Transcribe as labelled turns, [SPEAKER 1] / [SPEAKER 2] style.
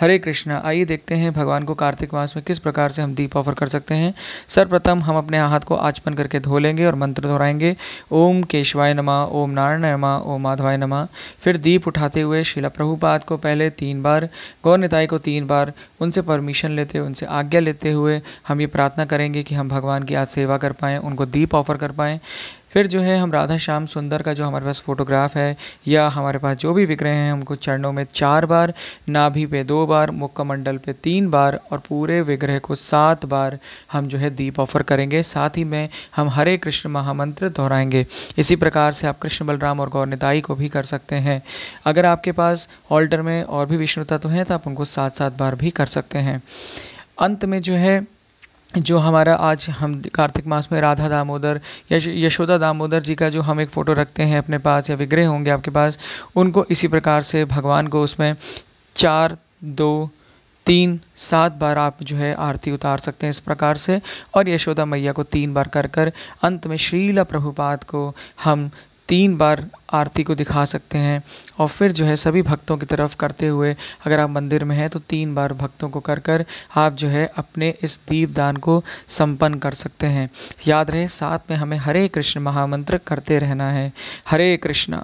[SPEAKER 1] हरे कृष्णा आइए देखते हैं भगवान को कार्तिक मास में किस प्रकार से हम दीप ऑफर कर सकते हैं सर्वप्रथम हम अपने हाथ को आचमन करके धो लेंगे और मंत्र दोहराएंगे ओम केशवाय नमा ओम नारायण नमा ओम माधवाय नमा फिर दीप उठाते हुए शिला प्रभुपाद को पहले तीन बार गौरताई को तीन बार उनसे परमिशन लेते हुए उनसे आज्ञा लेते हुए हम ये प्रार्थना करेंगे कि हम भगवान की आज सेवा कर पाएँ उनको दीप ऑफर कर पाएँ फिर जो है हम राधा श्याम सुंदर का जो हमारे पास फ़ोटोग्राफ है या हमारे पास जो भी विग्रह हैं हमको चरणों में चार बार नाभि पे दो बार मुक्कमंडल पे तीन बार और पूरे विग्रह को सात बार हम जो है दीप ऑफर करेंगे साथ ही में हम हरे कृष्ण महामंत्र दोहराएंगे इसी प्रकार से आप कृष्ण बलराम और गौरताई को भी कर सकते हैं अगर आपके पास ऑल्टर में और भी विष्णु तत्व हैं तो आप उनको सात सात बार भी कर सकते हैं अंत में जो है जो हमारा आज हम कार्तिक मास में राधा दामोदर यशोदा दामोदर जी का जो हम एक फ़ोटो रखते हैं अपने पास या विग्रह होंगे आपके पास उनको इसी प्रकार से भगवान को उसमें चार दो तीन सात बार आप जो है आरती उतार सकते हैं इस प्रकार से और यशोदा मैया को तीन बार कर कर अंत में श्रीला प्रभुपाद को हम तीन बार आरती को दिखा सकते हैं और फिर जो है सभी भक्तों की तरफ करते हुए अगर आप मंदिर में हैं तो तीन बार भक्तों को कर कर आप जो है अपने इस दीप दान को संपन्न कर सकते हैं याद रहे साथ में हमें हरे कृष्ण महामंत्र करते रहना है हरे कृष्ण